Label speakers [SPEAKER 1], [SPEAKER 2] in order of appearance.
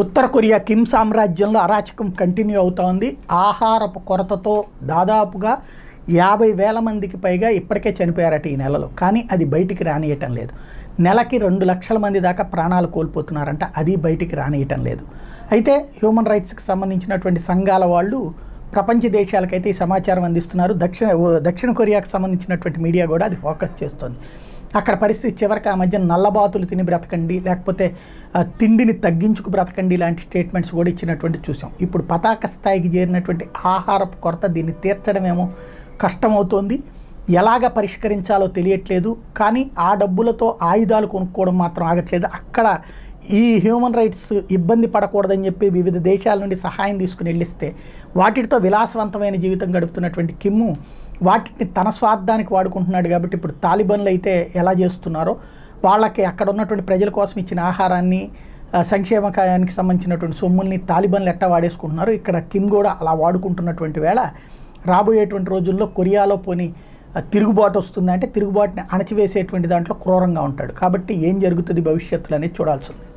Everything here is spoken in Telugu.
[SPEAKER 1] ఉత్తర కొరియా కిమ్ సామ్రాజ్యంలో అరాచకం కంటిన్యూ అవుతోంది ఆహారపు కొరతతో దాదాపుగా యాభై వేల మందికి పైగా ఇప్పటికే చనిపోయారట ఈ నెలలో కానీ అది బయటికి రానియటం లేదు నెలకి రెండు లక్షల మంది దాకా ప్రాణాలు కోల్పోతున్నారంట అది బయటికి రానియటం లేదు అయితే హ్యూమన్ రైట్స్కి సంబంధించినటువంటి సంఘాల వాళ్ళు ప్రపంచ దేశాలకైతే ఈ సమాచారం అందిస్తున్నారు దక్షిణ దక్షిణ కొరియాకు సంబంధించినటువంటి మీడియా కూడా అది ఫోకస్ చేస్తుంది అక్కడ పరిస్థితి చివరికి ఆ మధ్య నల్లబాతులు తిని బ్రతకండి లేకపోతే తిండిని తగ్గించుకు బ్రతకండి లాంటి స్టేట్మెంట్స్ కూడా ఇచ్చినటువంటి చూసాం ఇప్పుడు పతాక స్థాయికి చేరినటువంటి ఆహారపు కొరత దీన్ని తీర్చడమేమో కష్టమవుతోంది ఎలాగ పరిష్కరించాలో తెలియట్లేదు కానీ ఆ డబ్బులతో ఆయుధాలు కొనుక్కోవడం మాత్రం ఆగట్లేదు అక్కడ ఈ హ్యూమన్ రైట్స్ ఇబ్బంది పడకూడదని చెప్పి వివిధ దేశాల నుండి సహాయం తీసుకుని వెళ్ళిస్తే వాటితో విలాసవంతమైన జీవితం గడుపుతున్నటువంటి కిమ్ము వాటిని తన స్వార్థానికి వాడుకుంటున్నాడు కాబట్టి ఇప్పుడు తాలిబన్లు అయితే ఎలా చేస్తున్నారో వాళ్ళకి అక్కడ ఉన్నటువంటి ప్రజల కోసం ఇచ్చిన ఆహారాన్ని సంక్షేమకాయానికి సంబంధించినటువంటి సొమ్ముల్ని తాలిబన్లు ఎట్టా వాడేసుకుంటున్నారు ఇక్కడ కిమ్ కూడా అలా వాడుకుంటున్నటువంటి వేళ రాబోయేటువంటి రోజుల్లో కొరియాలో పోని తిరుగుబాటు వస్తుందంటే తిరుగుబాటుని అణచివేసేటువంటి దాంట్లో క్రూరంగా ఉంటాడు కాబట్టి ఏం జరుగుతుంది భవిష్యత్తులో అనేది చూడాల్సింది